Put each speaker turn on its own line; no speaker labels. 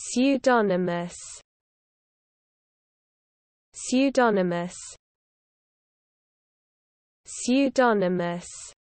Pseudonymous Pseudonymous Pseudonymous